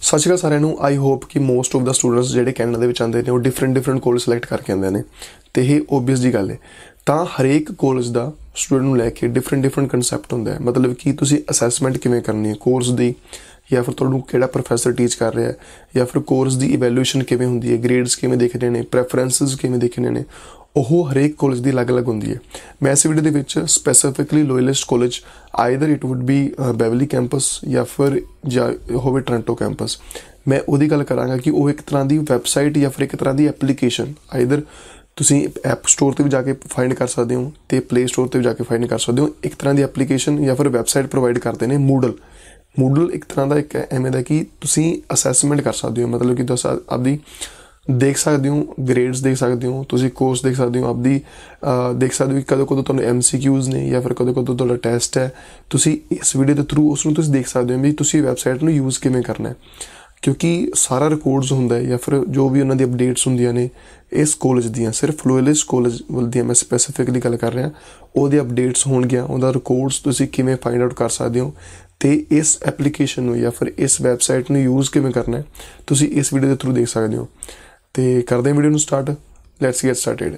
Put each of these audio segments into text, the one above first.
ਸਤਿ ਸ਼੍ਰੀ ਅਕਾਲ ਸਾਰਿਆਂ ਨੂੰ ਆਈ ਹੋਪ ਕਿ ਮੋਸਟ ਆਫ ਦਾ ਸਟੂਡੈਂਟਸ ਜਿਹੜੇ ਕੈਨੇਡਾ ਦੇ ਵਿੱਚ ਆਉਂਦੇ ਨੇ ਉਹ ਡਿਫਰੈਂਟ ਡਿਫਰੈਂਟ ਕੋਲ ਸਿਲੈਕਟ ਕਰਕੇ ਆਉਂਦੇ ਨੇ ਤੇ ਇਹ ਓਬਵੀਅਸ ਜੀ ਗੱਲ ਹੈ ਤਾਂ ਹਰੇਕ ਕੋਲਜ ਦਾ ਸਟੂਡੈਂਟ ਨੂੰ ਲੈ ਕੇ ਡਿਫਰੈਂਟ ਡਿਫਰੈਂਟ ਕਨਸੈਪਟ ਹੁੰਦਾ ਹੈ ਮਤਲਬ ਕਿ ਤੁਸੀਂ ਅਸੈਸਮੈਂਟ ਕਿਵੇਂ ਕਰਨੀ ਹੈ ਕੋਰਸ ਦੀ ਜਾਂ ਫਿਰ ਤੁਹਾਨੂੰ ਕਿਹੜਾ ਪ੍ਰੋਫੈਸਰ ਟੀਚ ਕਰ ਰਿਹਾ ਹੈ ਜਾਂ ਫਿਰ ਕੋਰਸ ਦੀ ਇਵੈਲੂਏਸ਼ਨ ਕਿਵੇਂ ਹੁੰਦੀ ਹੈ ਗ੍ਰੇਡਸ ਕਿਵੇਂ ਦੇਖਦੇ ਨੇ ਪ੍ਰੈਫਰੈਂਸਸ ਕਿਵੇਂ ਦੇਖਣੇ ਨੇ ਉਹ ਹਰੇਕ ਕਾਲਜ ਦੀ ਅਲੱਗ-ਅਲੱਗ ਹੁੰਦੀ ਹੈ ਮੈਂ ਇਸ ਵੀਡੀਓ ਦੇ ਵਿੱਚ specifically Loyalist college either it would be Belleville campus ਜਾਂ ਫਿਰ ਹੋਵੇ ਟ੍ਰਾਂਟੋ ਕੈਂਪਸ ਮੈਂ ਉਹਦੀ ਗੱਲ ਕਰਾਂਗਾ ਕਿ ਉਹ ਇੱਕ ਤਰ੍ਹਾਂ ਦੀ ਵੈਬਸਾਈਟ ਜਾਂ ਫਿਰ ਇੱਕ ਤਰ੍ਹਾਂ ਦੀ ਐਪਲੀਕੇਸ਼ਨ ਆਈਦਰ ਤੁਸੀਂ ਐਪ ਸਟੋਰ ਤੇ ਵੀ ਜਾ ਕੇ ਫਾਈਂਡ ਕਰ ਸਕਦੇ ਹੋ ਤੇ ਪਲੇ ਸਟੋਰ ਤੇ ਵੀ ਜਾ ਕੇ ਫਾਈਂਡ ਕਰ ਸਕਦੇ ਹੋ ਇੱਕ ਤਰ੍ਹਾਂ ਦੀ ਐਪਲੀਕੇਸ਼ਨ ਜਾਂ ਫਿਰ ਵੈਬਸਾਈਟ ਪ੍ਰੋਵਾਈਡ ਕਰਦੇ ਨੇ ਮੂਡਲ ਮੂਡਲ ਇੱਕ ਤਰ੍ਹਾਂ ਦਾ ਇੱਕ ਐਵੇਂ ਦਾ ਕਿ ਤੁਸੀਂ ਅਸੈਸਮੈਂਟ ਕਰ ਸਕਦੇ ਹੋ ਮਤਲਬ ਕਿ ਤੁਸੀਂ ਆਪਦੀ ਦੇਖ ਸਕਦੇ ਹੋ ਗ੍ਰੇਡਸ ਦੇਖ ਸਕਦੇ ਹੋ ਤੁਸੀਂ ਕੋਰਸ ਦੇਖ ਸਕਦੇ ਹੋ ਆਪਦੀ ਦੇਖ ਸਕਦੇ ਹੋ ਕਿ ਕਦੋਂ ਕਦੋਂ ਤੁਹਾਨੂੰ ਐਮਸੀਕਿਊਜ਼ ਨੇ ਜਾਂ ਫਿਰ ਕਦੋਂ ਕਦੋਂ ਤੁਹਾਡਾ ਟੈਸਟ ਹੈ ਤੁਸੀਂ ਇਸ ਵੀਡੀਓ ਦੇ ਥਰੂ ਉਸ ਨੂੰ ਤੁਸੀਂ ਦੇਖ ਸਕਦੇ ਹੋ ਵੀ ਤੁਸੀਂ ਵੈਬਸਾਈਟ ਨੂੰ ਯੂਜ਼ ਕਿਵੇਂ ਕਰਨਾ ਹੈ ਕਿਉਂਕਿ ਸਾਰਾ ਰਿਕਾਰਡਸ ਹੁੰਦਾ ਹੈ ਜਾਂ ਫਿਰ ਜੋ ਵੀ ਉਹਨਾਂ ਦੀ ਅਪਡੇਟਸ ਹੁੰਦੀਆਂ ਨੇ ਇਸ ਕਾਲਜ ਦੀਆਂ ਸਿਰਫ ਲੋਇਲਿਸ ਕਾਲਜ ਦੀ ਮੈਂ ਸਪੈਸੀਫਿਕਲੀ ਗੱਲ ਕਰ ਰਿਹਾ ਉਹਦੇ ਅਪਡੇਟਸ ਹੋਣਗੀਆਂ ਉਹਦਾ ਰਿਕਾਰਡਸ ਤੁਸੀਂ ਕਿਵੇਂ ਫਾਈਂਡ ਆਊਟ ਕਰ ਸਕਦੇ ਹੋ ਤੇ ਇਸ ਐਪਲੀਕੇਸ਼ਨ ਨੂੰ ਜਾਂ ਫਿਰ ਇਸ ਵੈਬਸਾਈਟ ਨੂੰ ਯੂਜ਼ ਕਿਵੇਂ ਕਰਨਾ ਹੈ ਤੁਸੀਂ ਇਸ ਵੀਡੀਓ ਦੇ ਥਰੂ ਦੇਖ ਸਕਦੇ ਹੋ ਤੇ ਕਰਦੇ ਹਾਂ ਵੀਡੀਓ ਨੂੰ start let's get started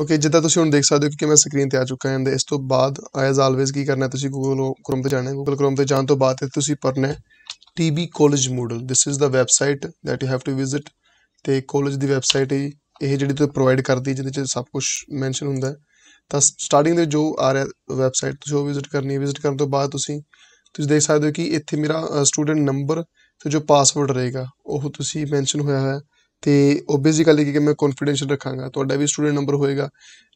okay ਜਿੱਦਾਂ ਤੁਸੀਂ ਹੁਣ ਦੇਖ ਸਕਦੇ ਹੋ ਕਿ ਮੈਂ ਸਕਰੀਨ ਤੇ ਆ ਚੁੱਕਾ ਹਾਂ ਇਸ ਤੋਂ ਬਾਅਦ ਐਜ਼ ਆਲਵੇਜ਼ ਕੀ ਕਰਨਾ ਤੁਸੀਂ ਗੂਗਲ ਕ੍ਰੋਮ ਤੇ ਜਾਣਾ ਹੈ ਗੂਗਲ ਕ੍ਰੋਮ ਤੇ ਜਾਣ ਤੋਂ ਬਾਅਦ ਤੁਸੀਂ ਪੜਨਾ ਹੈ ਟੀਬੀ college Moodle this is the website that you have to visit ਤੇ ਕਾਲਜ ਦੀ ਵੈਬਸਾਈਟ ਹੈ ਇਹ ਜਿਹੜੀ ਤੁਸੀਂ ਪ੍ਰੋਵਾਈਡ ਕਰਦੀ ਜਿਹਦੇ ਚ ਸਭ ਕੁਝ ਮੈਂਸ਼ਨ ਹੁੰਦਾ ਹੈ ਤਾਂ ਸਟਾਰਟਿੰਗ ਦੇ ਜੋ ਆ ਰਿਹਾ ਵੈਬਸਾਈਟ ਤੁਸੀਂ ਉਹ ਵਿਜ਼ਿਟ ਕਰਨੀ ਹੈ ਵਿਜ਼ਿਟ ਕਰਨ ਤੋਂ ਬਾਅਦ ਤੁਸੀਂ ਤੁਸੀਂ ਦੇਖ ਸਕਦੇ ਹੋ ਕਿ ਇੱਥੇ ਮੇਰਾ ਸਟੂਡੈਂਟ ਨੰਬਰ ਤੇ ਜੋ ਪਾਸਵਰਡ ਰਹੇਗਾ ਉਹ ਤੁਸੀਂ ਮੈਂਸ਼ਨ ਹੋਇਆ ਹੋਇਆ ਤੇ ਉਹ ਬੇਸਿਕਲੀ ਕਿ ਮੈਂ ਕੰਫੀਡੈਂਸ਼ੀਅਲ ਰੱਖਾਂਗਾ ਤੁਹਾਡਾ ਵੀ ਸਟੂਡੈਂਟ ਨੰਬਰ ਹੋਏਗਾ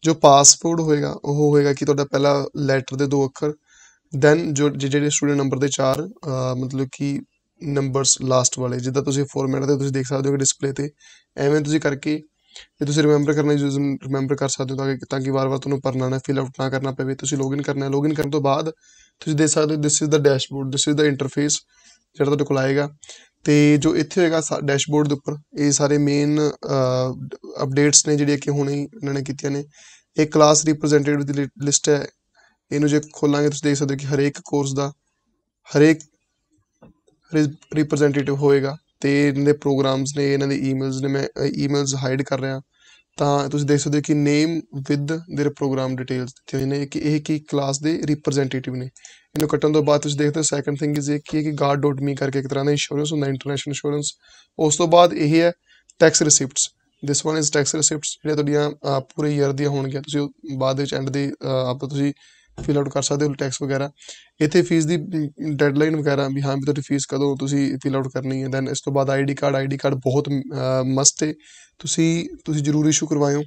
ਜੋ ਪਾਸਵਰਡ ਹੋਏਗਾ ਉਹ ਹੋਏਗਾ ਕਿ ਤੁਹਾਡਾ ਪਹਿਲਾ ਲੈਟਰ ਦੇ ਦੋ ਅੱਖਰ ਦੈਨ ਜੋ ਜਿਹੜੇ ਸਟੂਡੈਂਟ ਨੰਬਰ ਦੇ ਚਾਰ ਮਤਲਬ ਕਿ ਨੰਬਰਸ ਲਾਸਟ ਵਾਲੇ ਜਿੱਦਾਂ ਤੁਸੀਂ ਫਾਰਮੈਟ ਤੇ ਤੁਸੀਂ ਦੇਖ ਸਕਦੇ ਹੋ ਕਿ ਡਿਸਪਲੇ ਤੇ ਐਵੇਂ ਤੁਸੀਂ ਕਰਕੇ ਇਹ ਤੁਸੀਂ ਰਿਮੈਂਬਰ ਕਰਨਾ ਯੂਜ਼ਰ ਰਿਮੈਂਬਰ ਕਰ ਸਕਦੇ ਹੋ ਤਾਂ ਕਿ ਤਾਂ ਕਿ ਵਾਰ-ਵਾਰ ਤੁਹਾਨੂੰ ਪਰਨਾ ਨਾ ਫਿਲ ਆਊਟ ਨਾ ਕਰਨਾ ਪਵੇ ਤੁਸੀਂ ਲੌਗਇਨ ਕਰਨਾ ਹੈ ਲੌਗਇਨ ਕਰਨ ਤੋਂ ਬਾਅਦ ਤੁਸੀਂ ਦੇਖ ਸਕਦੇ ਹੋ this is the dashboard this is the interface ਜਿਹੜਾ ਤੁਹਾਡੇ ਕੋਲ ਆਏਗਾ ਤੇ ਜੋ ਇੱਥੇ ਹੋਏਗਾ ਡੈਸ਼ਬੋਰਡ ਦੇ ਉੱਪਰ ਇਹ ਸਾਰੇ ਮੇਨ ਅਪਡੇਟਸ ਨੇ ਜਿਹੜੀਆਂ ਕਿ ਹੁਣੇ ਇਹਨਾਂ ਨੇ ਕੀਤੀਆਂ ਨੇ ਇਹ ਕਲਾਸ ਰਿਪਰੈਜ਼ੈਂਟੇਟਿਵ ਦੀ ਲਿਸਟ ਹੈ ਇਹਨੂੰ ਜੇ ਖੋਲਾਂਗੇ ਤੁਸੀਂ ਦੇਖ ਸਕਦੇ ਹੋ ਕਿ ਹਰੇਕ ਕੋਰਸ ਦਾ ਹਰੇਕ ਰਿਪਰੈਜ਼ੈਂਟੇਟਿਵ ਹੋਏਗਾ ਤੇ ਇਹਨਾਂ ਦੇ ਪ੍ਰੋਗਰਾਮਸ ਨੇ ਇਹਨਾਂ ਦੇ ਈਮੇਲਸ ਨੇ ਮੈਂ ਈਮੇਲਸ ਹਾਈਡ ਕਰ ਰਿਹਾ ਤਾਂ ਤੁਸੀਂ ਦੇਖ ਸਕਦੇ ਹੋ ਕਿ name with their program details ਦਿੱਤੀ ਹੋਈ ਨੇ ਕਿ ਇਹ ਕੀ ਕਲਾਸ ਦੇ ਰਿਪਰੈਜ਼ੈਂਟੇਟਿਵ ਨੇ ਇਹਨੂੰ ਕੱਟਣ ਤੋਂ ਬਾਅਦ ਤੁਸੀਂ ਦੇਖਦੇ ਹੋ ਸੈਕੰਡ ਥਿੰਗ ਇਜ਼ ਇਹ ਕਿ ਕਿ guard.me ਕਰਕੇ ਇੱਕ ਤਰ੍ਹਾਂ ਦਾ ਇੰਸ਼ੋਰੈਂਸ ਹੁੰਦਾ ਇੰਟਰਨੈਸ਼ਨਲ ਇੰਸ਼ੋਰੈਂਸ ਉਸ ਤੋਂ ਬਾਅਦ ਇਹ ਹੈ tax receipts this one is tax receipts ਜਿਹੜੇ ਤੁਹਾਡੀਆਂ ਪੂਰੇ ਈਅਰ ਦੀਆਂ ਹੋਣਗੀਆਂ ਤੁਸੀਂ ਬਾਅਦ ਵਿੱਚ ਐਂਡ ਦੇ ਆਪ ਤੁਸੀਂ ਫਿਲ ਆਊਟ ਕਰ ਸਕਦੇ ਹੋ ਟੈਕਸ ਵਗੈਰਾ ਇੱਥੇ ਫੀਸ ਦੀ ਡੈਡਲਾਈਨ ਵਗੈਰਾ ਵੀ ਹਾਂ ਵੀ ਤੁਹਾਡੀ ਫੀਸ ਕਦੋਂ ਤੁਸੀਂ ਫਿਲ ਆਊਟ ਕਰਨੀ ਹੈ ਦੈਨ ਇਸ ਤੋਂ ਬਾਅਦ ਆਈਡੀ ਕਾਰਡ ਆਈਡੀ ਕਾਰਡ ਬਹੁਤ ਮਸਤ ਹੈ ਤੁਸੀਂ ਤੁਸੀਂ ਜ਼ਰੂਰੀ ਇਸ਼ੂ ਕਰਵਾਇਓ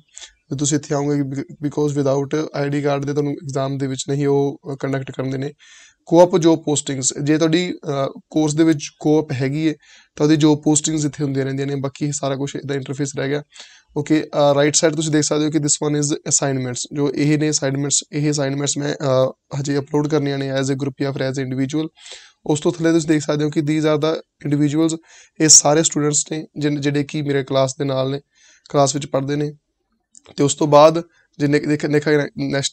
ਤੇ ਤੁਸੀਂ ਇੱਥੇ ਆਉਂਗੇ ਬਿਕੋਜ਼ ਵਿਦਆਊਟ ਆਈਡੀ ਕਾਰਡ ਦੇ ਤੁਹਾਨੂੰ ਐਗਜ਼ਾਮ ਦੇ ਵਿੱਚ ਨਹੀਂ ਉਹ ਕੰਡਕਟ ਕਰਦੇ ਨੇ ਕੋਆਪ ਜੋਬ ਪੋਸਟਿੰਗਸ ਜੇ ਤੁਹਾਡੀ ਕੋਰਸ ਦੇ ਵਿੱਚ ਕੋਆਪ ਹੈਗੀ ਹੈ ਤਾਂ ਉਹਦੀ ਜੋਬ ਪੋਸਟਿੰਗਸ ਇੱਥੇ ਹੁੰਦੀਆਂ ਰਹਿੰਦੀਆਂ ਨੇ ਬਾਕੀ ਸਾਰਾ ਕੁਝ ਇਹਦਾ ਇੰਟਰਫੇਸ ਰਹਿ ਗਿਆ ਓਕੇ ਰਾਈਟ ਸਾਈਡ ਤੁਸੀਂ ਦੇਖ ਸਕਦੇ ਹੋ ਕਿ ਦਿਸ ਵਨ ਇਜ਼ ਅਸਾਈਨਮੈਂਟਸ ਜੋ ਇਹ ਨੇ ਅਸਾਈਨਮੈਂਟਸ ਇਹ ਅਸਾਈਨਮੈਂਟਸ ਮੈਂ ਹਜੇ ਅਪਲੋਡ ਕਰਨੀਆਂ ਨੇ ਐਜ਼ ਅ ਗਰੁੱਪ ਜਾਂ ਫਿਰ ਐਜ਼ ਇੰਡੀਵਿਜੂਅਲ ਉਸ ਤੋਂ ਥੱਲੇ ਤੁਸੀਂ ਦੇਖ ਸਕਦੇ ਹੋ ਕਿ ਥੀਸ ਆਰ ਦਾ ਇੰਡੀਵਿਜੂਅਲਸ ਇਹ ਸਾਰੇ ਸਟੂਡੈਂਟਸ ਨੇ ਜਿਹੜੇ ਕਿ ਮੇਰੇ ਕਲਾਸ ਦੇ ਨਾਲ ਨੇ ਕਲਾਸ ਵਿੱਚ ਪੜ੍ਹਦੇ ਨੇ ਤੇ ਉਸ ਤੋਂ ਬਾਅਦ ਜੇ ਦੇਖਾਂਗੇ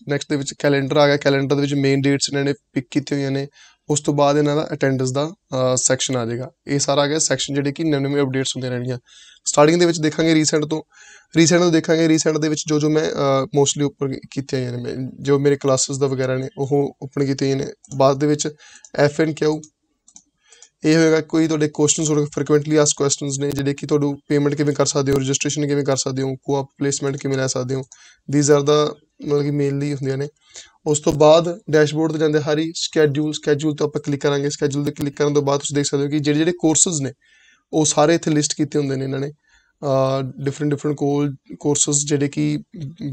ਨੈਕਸਟ ਦੇ ਵਿੱਚ ਕੈਲੰਡਰ ਆ ਗਿਆ ਕੈਲੰਡਰ ਦੇ ਵਿੱਚ ਮੇਨ ਡੇਟਸ ਇਹਨਾਂ ਨੇ ਪਿਕ ਕੀਤੀ ਹੋਈਆਂ ਨੇ ਉਸ ਤੋਂ ਬਾਅਦ ਇਹਨਾਂ ਦਾ ਅਟੈਂਡੈਂਸ ਦਾ ਸੈਕਸ਼ਨ ਆ ਜਾਏਗਾ ਇਹ ਸਾਰਾ ਆ ਗਿਆ ਸੈਕਸ਼ਨ ਜਿਹੜੇ ਕਿ ਨਵੇਂ ਨਵੇਂ ਅਪਡੇਟਸ ਹੁੰਦੇ ਰਹਿਣਗੀਆਂ ਸਟਾਰਟਿੰਗ ਦੇ ਵਿੱਚ ਦੇਖਾਂਗੇ ਰੀਸੈਂਟ ਤੋਂ ਰੀਸੈਂਟ ਨੂੰ ਦੇਖਾਂਗੇ ਰੀਸੈਂਟ ਦੇ ਵਿੱਚ ਜੋ ਜੋ ਮੈਂ ਮੋਸਟਲੀ ਉੱਪਰ ਕੀਤੇ ਆਏ ਨੇ ਜੋ ਮੇਰੇ ਕਲਾਸਸ ਦਾ ਵਗੈਰਾ ਨੇ ਉਹ ਓਪਨ ਕੀਤੇ ਹੋਏ ਨੇ ਬਾਅਦ ਦੇ ਵਿੱਚ ਐਫ ਐਨ ਕਿਊ ਇਹ ਹੋਏਗਾ ਕੋਈ ਤੁਹਾਡੇ ਕੁਐਸਚਨਸ ਹੋਰ ਫ੍ਰੀਕੁਐਂਟਲੀ ਆਸਕ ਕੁਐਸਚਨਸ ਨੇ ਜਿਹੜੇ ਕਿ ਤੁਹਾਨੂੰ ਪੇਮੈਂਟ ਕਿਵੇਂ ਕਰ ਸਕਦੇ ਹੋ ਰਜਿਸਟ੍ਰੇਸ਼ਨ ਕਿਵੇਂ ਕਰ ਸਕਦੇ ਹੋ ਕੋਆਪ ਪਲੇਸਮੈਂਟ ਕਿਵੇਂ ਲੈ ਸਕਦੇ ਹੋ ਥੀਸ ਆਰ ਦਾ ਮਤਲਬ ਕਿ ਮੇਨਲੀ ਹੁੰਦੀਆਂ ਨੇ ਉਸ ਤੋਂ ਬਾਅਦ ਡੈਸ਼ਬੋਰਡ ਤੇ ਜਾਂਦੇ ਹਰੀ ਸਕੇਡਿਊਲ ਸਕੇਡਿਊਲ ਤੇ ਆਪਾਂ ਕਲਿੱਕ ਕਰਾਂਗੇ ਸਕੇਡਿਊਲ ਤੇ ਕਲਿੱਕ ਕਰਨ ਤੋਂ ਬਾਅਦ ਤੁਸੀਂ ਦੇਖ ਸਕਦੇ ਹੋ ਕਿ ਜਿਹੜੇ ਜਿਹੜੇ ਕੋਰਸਸ ਨੇ ਉਹ ਸਾਰੇ ਇੱਥੇ ਲਿਸਟ ਕੀਤੇ ਹੁੰਦੇ ਨੇ ਇਹਨਾਂ ਨੇ ਡਿਫਰੈਂਟ ਡਿਫਰੈਂਟ ਕੋਰਸਸ ਜਿਹੜੇ ਕਿ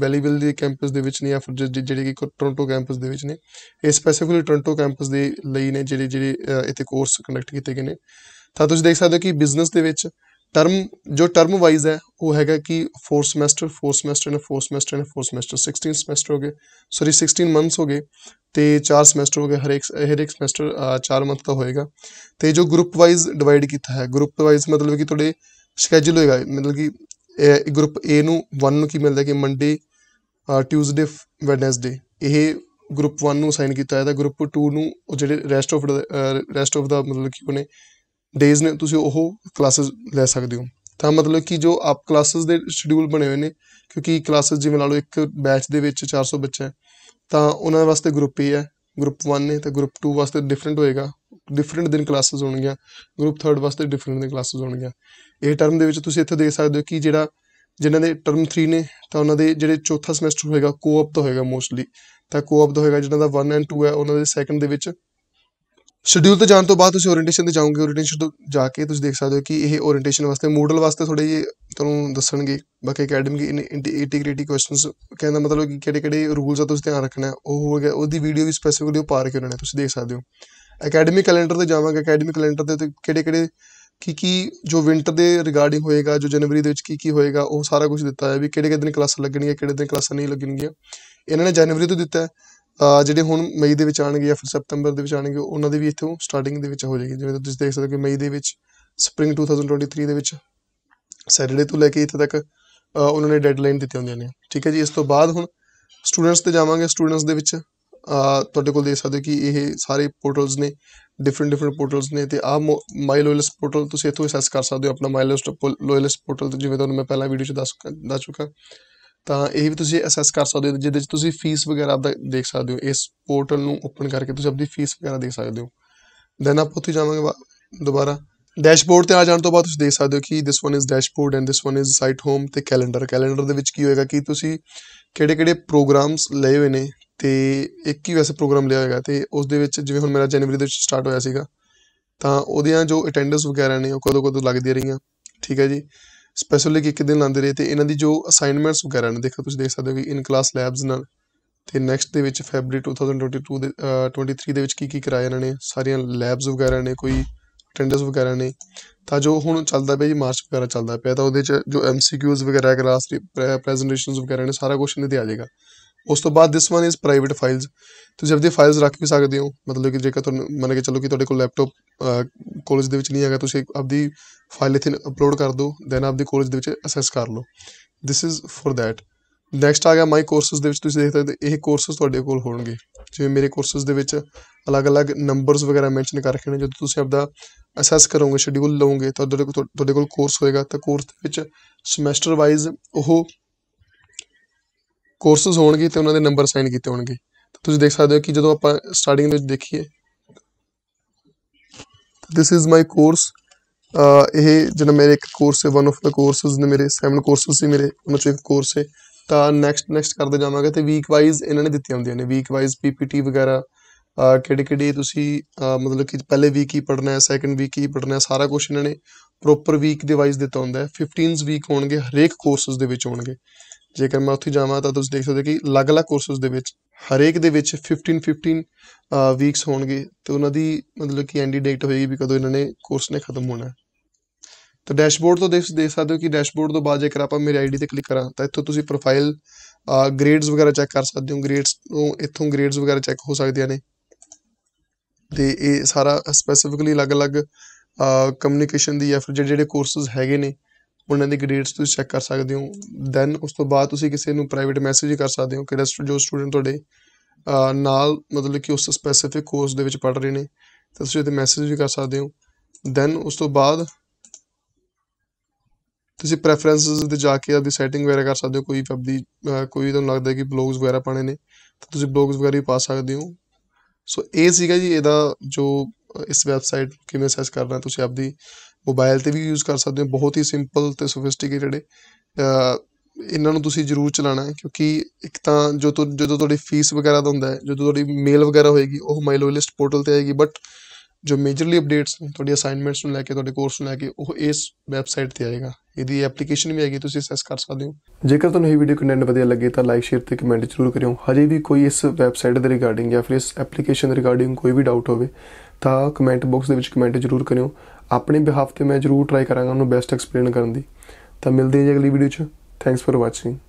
ਵੈਲੀਵਿਲ ਦੇ ਕੈਂਪਸ ਦੇ ਵਿੱਚ ਨੇ ਜਾਂ ਫਿਰ ਜਿਹੜੇ ਕਿ ਟੋਰਾਂਟੋ ਕੈਂਪਸ ਦੇ ਵਿੱਚ ਨੇ ਇਹ ਸਪੈਸੀਫਿਕਲੀ ਟੋਰਾਂਟੋ ਕੈਂਪਸ ਦੇ ਲਈ ਨੇ ਜਿਹੜੇ ਜਿਹੜੇ ਇੱਥੇ ਕੋਰਸ ਕੰਡਕਟ ਕੀਤੇ ਗਏ ਨੇ ਤਾਂ ਤੁਸੀਂ ਦੇਖ ਸਕਦੇ ਹੋ ਕਿ ਬਿਜ਼ਨਸ ਦੇ ਵਿੱਚ ਟਰਮ ਜੋ ਟਰਮ ਵਾਈਜ਼ ਹੈ ਉਹ ਹੈਗਾ ਕਿ 4 ਸਮੈਸਟਰ 4 ਸਮੈਸਟਰ ਨੇ 4 ਸਮੈਸਟਰ ਨੇ 4 ਸਮੈਸਟਰ 16 ਸਮੈਸਟਰ ਹੋ ਗਏ ਸੌਰੀ 16 ਮੰਥਸ ਹੋ ਗਏ ਤੇ 4 ਸਮੈਸਟਰ ਹੋ ਗਏ ਹਰੇਕ ਹਰੇਕ ਸਮੈਸਟਰ 4 ਮੰਥ ਦਾ ਹੋਏਗਾ ਤੇ ਜੋ ਗਰੁੱਪ ਵਾਈਜ਼ ਡਿਵਾਈਡ ਕੀਤਾ ਹੈ ਗਰੁੱਪ ਵਾਈਜ਼ ਮਤਲਬ ਕਿ ਤੁਹਾਡੇ ਸ਼ੈਡਿਊਲ ਹੋਏਗਾ ਮਤਲਬ ਕਿ ਇਹ ਗਰੁੱਪ A ਨੂੰ 1 ਨੂੰ ਕੀ ਮਿਲਦਾ ਕਿ ਮੰਡੇ ਟਿਊਜ਼ਡੇ ਵੈਡਨਸਡੇ ਇਹ ਗਰੁੱਪ 1 ਨੂੰ ਸਾਈਨ ਕੀਤਾ ਹੈ ਤਾਂ ਗਰੁੱਪ 2 ਨੂੰ ਉਹ ਜਿਹੜੇ ਰੈਸਟ ਆਫ ਰੈਸਟ ਆਫ ਦਾ ਮਤਲਬ ਕਿ ਉਹਨੇ ਡੇਜ਼ ਨੇ ਤੁਸੀਂ ਉਹ ਕਲਾਸਸ ਲੈ ਸਕਦੇ ਹੋ ਤਾਂ ਮਤਲਬ ਕਿ ਜੋ ਆਪ ਕਲਾਸਸ ਦੇ ਸ਼ਡਿਊਲ ਬਣੇ ਹੋਏ ਨੇ ਕਿਉਂਕਿ ਕਲਾਸਸ ਜਿਵੇਂ ਲਾ ਲਓ ਇੱਕ ਬੈਚ ਦੇ ਵਿੱਚ 400 ਬੱਚਾ ਹੈ ਤਾਂ ਉਹਨਾਂ ਵਾਸਤੇ ਗਰੁੱਪ A ਹੈ ਗਰੁੱਪ 1 ਨੇ ਤਾਂ ਗਰੁੱਪ 2 ਵਾਸਤੇ ਡਿਫਰੈਂਟ ਹੋਏਗਾ ਡਿਫਰੈਂਟ ਦਿਨ ਕਲਾਸਸ ਹੋਣਗੀਆਂ ਗਰੁੱਪ 3 ਵਾਸਤੇ ਡਿਫਰੈਂਟ ਦਿਨ ਕਲਾਸਸ ਹੋਣਗੀਆਂ ਇਹ ਟਰਮ ਦੇ ਵਿੱਚ ਤੁਸੀਂ ਇੱਥੇ ਦੇਖ ਸਕਦੇ ਹੋ ਕਿ ਜਿਹੜਾ ਜਿਨ੍ਹਾਂ ਦੇ ਟਰਮ 3 ਨੇ ਤਾਂ ਉਹਨਾਂ ਦੇ ਜਿਹੜੇ ਚੌਥਾ ਸਮੈਸਟਰ ਹੋਏਗਾ ਕੋਆਪ ਦਾ ਹੋਏਗਾ ਮੋਸਟਲੀ ਤਾਂ ਕੋਆਪ ਦਾ ਹੋਏਗਾ ਜਿਨ੍ਹਾਂ ਦਾ 1 ਐਂਡ 2 ਹੈ ਉਹਨਾਂ ਦੇ ਸੈਕੰਡ ਦੇ ਵਿੱਚ ਸ਼ਡਿਊਲ ਤੇ ਜਾਣ ਤੋਂ ਬਾਅਦ ਤੁਸੀਂ ਓਰੀਐਂਟੇਸ਼ਨ ਤੇ ਜਾਓਗੇ ਓਰੀਐਂਟੇਸ਼ਨ ਤੋਂ ਜਾ ਕੇ ਤੁਸੀਂ ਦੇਖ ਸਕਦੇ ਹੋ ਕਿ ਇਹ ਓਰੀਐਂਟੇਸ਼ਨ ਵਾਸਤੇ ਮੋਡਲ ਵਾਸਤੇ ਥੋੜੇ ਜਿਹੇ ਤੁਹਾਨੂੰ ਦੱਸਣਗੇ ਬਾਕੀ ਅਕੈਡਮਿਕ ਇੰਟੀਗ੍ਰਿਟੀ ਕੁਐਸਚਨਸ ਕਹਿੰਦਾ ਮਤਲਬ ਕਿ ਕਿਹੜੇ ਕਿਹੜੇ ਰੂਲਸ ਆ ਤੁਸੀਂ ਧਿਆਨ ਰੱਖਣਾ ਉਹ ਹੋ ਗਿਆ ਉਹਦੀ ਵੀਡੀਓ ਵੀ ਸਪੈਸੀਫਿਕਲੀ ਉਹ ਪਾ ਕੇ ਉਹਨਾਂ ਨੇ ਤੁਸੀਂ ਦੇਖ ਸਕਦੇ ਹੋ ਅਕੈਡਮਿਕ ਕੈਲੰਡਰ ਤੇ ਜਾਵਾਂਗੇ ਅਕੈਡਮਿਕ ਕੈਲੰਡਰ ਦੇ ਉੱਤੇ ਕਿਹੜੇ ਕਿਹੜੇ ਕੀ ਕੀ ਜੋ ਵਿੰਟਰ ਦੇ ਰਿਗਾਰਡਿੰਗ ਹੋਏਗਾ ਜੋ ਜਨਵਰੀ ਦੇ ਵਿੱਚ ਕੀ ਕੀ ਹੋਏਗਾ ਉਹ ਸਾਰਾ ਕੁਝ ਦਿੱਤਾ ਹੈ ਵੀ ਕਿਹੜੇ ਕਿਹੜੇ ਦਿਨ ਕਲਾਸਾਂ ਲੱਗਣਗੀਆਂ ਕਿਹੜੇ ਦਿਨ ਕਲਾਸਾਂ ਨਹੀਂ ਲੱਗਣਗੀਆਂ ਇਹਨਾਂ ਨੇ ਜਨਵਰੀ ਤੋਂ ਦਿੱਤਾ ਹੈ ਜਿਹੜੇ ਹੁਣ ਮਈ ਦੇ ਵਿੱਚ ਆਣਗੇ ਜਾਂ ਫਿਰ ਸਤੰਬਰ ਦੇ ਵਿੱਚ ਆਣਗੇ ਉਹਨਾਂ ਦੇ ਵੀ ਇੱਥੋਂ ਸਟਾਰਟਿੰਗ ਦੇ ਵਿੱਚ ਹੋ ਜਾਏਗੀ ਜਿਵੇਂ ਤੁਸੀਂ ਦੇਖ ਸਕਦੇ ਹੋ ਕਿ ਮਈ ਦੇ ਵਿੱਚ ਸਪ੍ਰਿੰਗ 2023 ਦੇ ਵਿੱਚ ਸੈਟਰਡੇ ਤੋਂ ਲੈ ਕੇ ਇੱਥੇ ਤੱਕ ਉਹਨਾਂ ਨੇ ਡੈਡਲਾਈਨ ਦਿੱਤੀ ਹੁੰਦੀਆਂ ਨੇ ਠੀਕ ਹੈ ਜੀ ਇਸ ਤੋਂ ਬਾਅਦ ਹੁਣ ਸਟੂਡੈਂਟਸ ਤੇ ਜਾਵਾਂਗੇ ਸਟੂਡੈਂਟਸ ਦੇ ਵਿੱਚ ਤੁਹਾਡੇ ਕੋਲ ਦੇਖ ਸਕਦੇ ਹੋ ਕਿ ਇਹ ਸਾਰੇ ਪੋਰਟਲਸ ਨੇ ਡਿਫਰੈਂਟ ਡਿਫਰੈਂਟ ਪੋਰਟਲਸ ਨੇ ਤੇ ਆ ਮਾਈ ਲੋਇਲਿਸਟ ਪੋਰਟਲ ਤੁਸੀਂ ਇਥੋਂ ਐਕਸੈਸ ਕਰ ਸਕਦੇ ਹੋ ਆਪਣਾ ਮਾਈ ਲੋਇਲਿਸਟ ਪੋਰਟਲ ਜਿਵੇਂ ਤੁਹਾਨੂੰ ਮੈਂ ਪਹਿਲਾਂ ਵੀਡੀਓ 'ਚ ਦੱਸ ਦੱਸ ਚੁੱਕਾ ਤਾਂ ਇਹ ਵੀ ਤੁਸੀਂ ਅਸੈਸ ਕਰ ਸਕਦੇ ਹੋ ਜਿਹਦੇ ਵਿੱਚ ਤੁਸੀਂ ਫੀਸ ਵਗੈਰਾ ਦਾ ਦੇਖ ਸਕਦੇ ਹੋ ਇਸ ਪੋਰਟਲ ਨੂੰ ਓਪਨ ਕਰਕੇ ਤੁਸੀਂ ਆਪਣੀ ਫੀਸ ਵਗੈਰਾ ਦੇਖ ਸਕਦੇ ਹੋ ਦੈਨ ਆਪ ਉੱਥੇ ਜਾਵਾਂਗੇ ਦੁਬਾਰਾ ਡੈਸ਼ਬੋਰਡ ਤੇ ਆ ਜਾਣ ਤੋਂ ਬਾਅਦ ਤੁਸੀਂ ਦੇਖ ਸਕਦੇ ਹੋ ਕਿ this one is dashboard and this one is site home ਤੇ ਕੈਲੰਡਰ ਕੈਲੰਡਰ ਦੇ ਵਿੱਚ ਕੀ ਹੋਏਗਾ ਕਿ ਤੁਸੀਂ ਕਿਹੜੇ-ਕਿਹੜੇ ਪ੍ਰੋਗਰਾਮਸ ਲਏ ਹੋਏ ਨੇ ਤੇ ਇੱਕ ਹੀ ਵੈਸੇ ਪ੍ਰੋਗਰਾਮ ਲਿਆ ਹੈਗਾ ਤੇ ਉਸ ਦੇ ਵਿੱਚ ਜਿਵੇਂ ਹੁਣ ਮੇਰਾ ਜਨਵਰੀ ਦੇ ਵਿੱਚ ਸਟਾਰਟ ਹੋਇਆ ਸੀਗਾ ਤਾਂ ਉਹਦੀਆਂ ਜੋ ਅਟੈਂਡੈਂਸ ਵਗੈਰਾ ਨੇ ਉਹ ਕਦੋਂ ਕਦੋਂ ਲੱਗਦੀਆਂ ਰਹੀਆਂ ਠੀਕ ਹੈ ਜੀ ਸਪੈਸ਼ਲੀ ਇੱਕ ਦਿਨ ਲਾਂਦੇ ਰਹੇ ਤੇ ਇਹਨਾਂ ਦੀ ਜੋ ਅਸਾਈਨਮੈਂਟਸ ਵਗੈਰਾ ਨੇ ਦੇਖੋ ਤੁਸੀਂ ਦੇਖ ਸਕਦੇ ਹੋ ਕਿ ਇਨ ਕਲਾਸ ਲੈਬਸ ਨਾਲ ਤੇ ਨੈਕਸਟ ਦੇ ਵਿੱਚ ਫੈਬਰੀ 2022 ਦੇ 23 ਦੇ ਵਿੱਚ ਕੀ ਕੀ ਕਰਾਇਆ ਇਹਨਾਂ ਨੇ ਸਾਰੀਆਂ ਲੈਬਸ ਵਗੈਰਾ ਨੇ ਕੋਈ ਅਟੈਂਡੈਂਸ ਵਗੈਰਾ ਨੇ ਤਾਂ ਜੋ ਹੁਣ ਚੱਲਦਾ ਪਿਆ ਜੀ ਮਾਰਚ ਵਗੈਰਾ ਚੱਲਦਾ ਪਿਆ ਤਾਂ ਉਹਦੇ ਚ ਜੋ ਐਮਸੀਕਿਊਜ਼ ਵਗੈਰਾ ਕਲਾਸ ਪ੍ਰੈਜੈਂਟੇਸ਼ਨਸ ਵਗੈਰਾ ਨੇ ਸਾਰਾ ਕੁਝ ਇਹਦੇ ਆ ਜਾਏਗਾ ਉਸ ਤੋਂ ਬਾਅਦ this one is private files ਤੁਸੀਂ ਆਪਣੀ ਫਾਈਲਸ ਰੱਖ ਵੀ ਸਕਦੇ ਹੋ ਮਤਲਬ ਕਿ ਜੇਕਰ ਤੁਹਾਨੂੰ ਮੰਨ ਕੇ ਚੱਲੋ ਕਿ ਤੁਹਾਡੇ ਕੋਲ ਲੈਪਟਾਪ ਕਾਲਜ ਦੇ ਵਿੱਚ ਨਹੀਂ ਹੈਗਾ ਤੁਸੀਂ ਆਪਦੀ ਫਾਈਲ ਇਥੇ ਅਪਲੋਡ ਕਰ ਦਿਓ ਦੈਨ ਆਪਣੀ ਕਾਲਜ ਦੇ ਵਿੱਚ ਅਸੈਸ ਕਰ ਲਓ this is for that next ਆ ਗਿਆ ਮਾਈ ਕੋਰਸਸ ਦੇ ਵਿੱਚ ਤੁਸੀਂ ਦੇਖ ਸਕਦੇ ਇਹ ਕੋਰਸਸ ਤੁਹਾਡੇ ਕੋਲ ਹੋਣਗੇ ਜਿਵੇਂ ਮੇਰੇ ਕੋਰਸਸ ਦੇ ਵਿੱਚ ਅਲੱਗ-ਅਲੱਗ ਨੰਬਰਸ ਵਗੈਰਾ ਮੈਂਸ਼ਨ ਕਰ ਰੱਖੇ ਨੇ ਜਦੋਂ ਤੁਸੀਂ ਆਪਦਾ ਅਸੈਸ ਕਰੋਗੇ ਸ਼ਡਿਊਲ ਲਓਗੇ ਤਾਂ ਤੁਹਾਡੇ ਕੋਲ ਤੁਹਾਡੇ ਕੋਲ ਕੋਰਸ ਹੋਏਗਾ ਤਾਂ ਕੋਰਸ ਦੇ ਵਿੱਚ ਸਮੈਸਟਰ ਵਾਈਜ਼ ਉਹ ਕੋਰਸਸ ਹੋਣਗੇ ਤੇ ਉਹਨਾਂ ਦੇ ਨੰਬਰ ਸਾਈਨ ਕੀਤੇ ਹੋਣਗੇ ਤੁਸੀਂ ਦੇਖ ਸਕਦੇ ਹੋ ਕਿ ਜਦੋਂ ਆਪਾਂ ਸਟਾਰਟਿੰਗ ਵਿੱਚ ਦੇਖੀਏ ਥਿਸ ਇਜ਼ ਮਾਈ ਕੋਰਸ ਇਹ ਜਿਹੜਾ ਮੇਰੇ ਇੱਕ ਕੋਰਸ ਹੈ ਵਨ ਆਫ ਦਾ ਕੋਰਸਸ ਨੇ ਮੇਰੇ ਸੈਵਨ ਕੋਰਸਸ ਸੀ ਮੇਰੇ ਉਹਨਾਂ ਚੋਂ ਇੱਕ ਕੋਰਸ ਹੈ ਤਾਂ ਨੈਕਸਟ ਨੈਕਸਟ ਕਰਦੇ ਜਾਵਾਂਗੇ ਤੇ ਵੀਕ ਵਾਈਜ਼ ਇਹਨਾਂ ਨੇ ਦਿੱਤੀਆਂ ਹੁੰਦੀਆਂ ਨੇ ਵੀਕ ਵਾਈਜ਼ ਪੀਪੀਟੀ ਵਗੈਰਾ ਕਿਹੜੇ ਕਿਹੜੇ ਤੁਸੀਂ ਮਤਲਬ ਕਿ ਪਹਿਲੇ ਵੀਕ ਹੀ ਪੜਨਾ ਹੈ ਸੈਕੰਡ ਵੀਕ ਹੀ ਪੜਨਾ ਹੈ ਸਾਰਾ ਕੁਝ ਇਹਨਾਂ ਨੇ ਪ੍ਰੋਪਰ ਵੀਕ ਦੇ ਵਾਈਜ਼ ਦਿੱਤਾ ਹੁੰਦਾ ਹੈ 15ਸ ਵੀਕ ਹੋਣਗੇ ਹਰੇਕ ਕੋਰਸਸ ਦੇ ਵਿੱਚ ਹੋਣਗੇ ਜੇਕਰ ਮੈਂ ਉੱਥੇ ਜਾਵਾਂ ਤਾਂ ਤੁਸੀਂ ਦੇਖ ਸਕਦੇ ਕਿ ਅਲੱਗ-ਅਲੱਗ ਕੋਰਸਸ ਦੇ ਵਿੱਚ ਹਰੇਕ ਦੇ ਵਿੱਚ 15 15 ਵੀਕਸ ਹੋਣਗੇ ਤੇ ਉਹਨਾਂ ਦੀ ਮਤਲਬ ਕਿ ਐਂਡੀ ਡੇਟ ਹੋਏਗੀ ਵੀ ਕਦੋਂ ਇਹਨਾਂ ਨੇ ਕੋਰਸ ਨੇ ਖਤਮ ਹੋਣਾ ਹੈ ਤਾਂ ਡੈਸ਼ਬੋਰਡ ਤੋਂ ਦੇਖ ਦੇਖ ਸਕਦੇ ਹੋ ਕਿ ਡੈਸ਼ਬੋਰਡ ਤੋਂ ਬਾਅਦ ਜੇਕਰ ਆਪਾਂ ਮੇਰੀ ਆਈਡੀ ਤੇ ਕਲਿੱਕ ਕਰਾਂ ਤਾਂ ਇੱਥੋਂ ਤੁਸੀਂ ਪ੍ਰੋਫਾਈਲ ਗ੍ਰੇਡਸ ਵਗੈਰਾ ਚੈੱਕ ਕਰ ਸਕਦੇ ਹੋ ਗ੍ਰੇਡਸ ਨੂੰ ਇੱਥੋਂ ਗ੍ਰੇਡਸ ਵਗੈਰਾ ਚੈੱਕ ਹੋ ਸਕਦੀਆਂ ਨੇ ਤੇ ਇਹ ਸਾਰਾ ਸਪੈਸੀਫਿਕਲੀ ਅਲੱਗ-ਅਲੱਗ ਕਮਿਊਨੀਕੇਸ਼ਨ ਦੀ ਜਾਂ ਫਿਰ ਜਿਹੜੇ ਕੋਰਸਸ ਹੈਗੇ ਨੇ ਉਹਨਾਂ ਦੀ ਗ੍ਰੇਡਸ ਤੁਸੀਂ ਚੈੱਕ ਕਰ ਸਕਦੇ ਹੋ ਦੈਨ ਉਸ ਤੋਂ ਬਾਅਦ ਤੁਸੀਂ ਕਿਸੇ ਨੂੰ ਪ੍ਰਾਈਵੇਟ ਮੈਸੇਜ ਕਰ ਸਕਦੇ ਹੋ ਕਿ ਰੈਸਟ ਜੋ ਸਟੂਡੈਂਟ ਤੁਹਾਡੇ ਨਾਲ ਮਤਲਬ ਕਿ ਉਸ ਸਪੈਸੀਫਿਕ ਕੋਰਸ ਦੇ ਵਿੱਚ ਪੜ੍ਹ ਰਹੇ ਨੇ ਤਾਂ ਤੁਸੀਂ ਉਹਦੇ ਮੈਸੇਜ ਵੀ ਕਰ ਸਕਦੇ ਹੋ ਦੈਨ ਉਸ ਤੋਂ ਬਾਅਦ ਤੁਸੀਂ ਪ੍ਰੈਫਰੈਂਸਸ ਤੇ ਜਾ ਕੇ ਆਪਦੀ ਸੈਟਿੰਗ ਵਗੈਰਾ ਕਰ ਸਕਦੇ ਹੋ ਕੋਈ ਵੈਬ ਦੀ ਕੋਈ ਤੁਹਾਨੂੰ ਲੱਗਦਾ ਕਿ ਬਲੌਗਸ ਵਗੈਰਾ ਪਾਣੇ ਨੇ ਤਾਂ ਤੁਸੀਂ ਬਲੌਗਸ ਵਗੈਰਾ ਵੀ ਪਾ ਸਕਦੇ ਹੋ ਸੋ ਇਹ ਸੀਗਾ ਜੀ ਇਹਦਾ ਜੋ ਇਸ ਵੈਬਸਾਈਟ ਕਿਵੇਂ ਸੈਸ ਕਰਨਾ ਤੁਸੀਂ ਆਪਦੀ ਮੋਬਾਈਲ ਤੇ ਵੀ ਯੂਜ਼ ਕਰ ਸਕਦੇ ਹੋ ਬਹੁਤ ਹੀ ਸਿੰਪਲ ਤੇ ਸੋਫਿਸਟੀਕੇਟਡ ਇਹਨਾਂ ਨੂੰ ਤੁਸੀਂ ਜ਼ਰੂਰ ਚਲਾਣਾ ਹੈ ਕਿਉਂਕਿ ਇੱਕ ਤਾਂ ਜੋ ਜਦੋਂ ਤੁਹਾਡੀ ਫੀਸ ਵਗੈਰਾ ਦਾ ਹੁੰਦਾ ਹੈ ਜਦੋਂ ਤੁਹਾਡੀ ਮੇਲ ਵਗੈਰਾ ਹੋਏਗੀ ਉਹ ਮਾਈਲੋ ਲਿਸਟ ਪੋਰਟਲ ਤੇ ਆਏਗੀ ਬਟ ਜੋ ਮੇਜਰਲੀ ਅਪਡੇਟਸ ਤੁਹਾਡੀ ਅਸਾਈਨਮੈਂਟਸ ਨੂੰ ਲੈ ਕੇ ਤੁਹਾਡੇ ਕੋਰਸ ਨੂੰ ਲੈ ਕੇ ਉਹ ਇਸ ਵੈਬਸਾਈਟ ਤੇ ਆਏਗਾ ਇਹਦੀ ਐਪਲੀਕੇਸ਼ਨ ਵੀ ਹੈਗੀ ਤੁਸੀਂ ਅਸੈਸ ਕਰ ਸਕਦੇ ਹੋ ਜੇਕਰ ਤੁਹਾਨੂੰ ਇਹ ਵੀਡੀਓ ਕੰਟੈਂਟ ਵਧੀਆ ਲੱਗੇ ਤਾਂ ਲਾਈਕ ਸ਼ੇਅਰ ਤੇ ਕਮੈਂਟ ਜ਼ਰੂਰ ਕਰਿਓ ਹਜੇ ਵੀ ਕੋਈ ਇਸ ਵੈਬਸਾਈਟ ਦੇ ਰਿਗਾਰਡਿੰਗ ਜਾਂ ਫਿਰ ਇਸ ਐਪਲੀਕੇਸ਼ਨ ਦੇ ਰਿਗਾਰਡਿੰਗ ਕੋਈ ਵੀ ਡਾਊਟ ਹੋਵੇ ਤਾਂ ਕਮੈਂਟ ਬਾਕਸ ਦੇ ਵਿੱਚ ਕਮੈਂਟ ਜ਼ਰੂਰ ਕਰਿਓ ਆਪਣੇ ਬਿਹਾਫ ਤੇ ਮੈਂ ਜ਼ਰੂਰ ਟਰਾਈ ਕਰਾਂਗਾ ਉਹਨੂੰ ਬੈਸਟ ਐਕਸਪਲੇਨ ਕਰਨ ਦੀ ਤਾਂ ਮਿਲਦੇ ਹਾਂ ਜੀ ਅਗਲੀ ਵੀਡੀਓ 'ਚ ਥੈਂਕਸ ਫॉर ਵਾਚਿੰਗ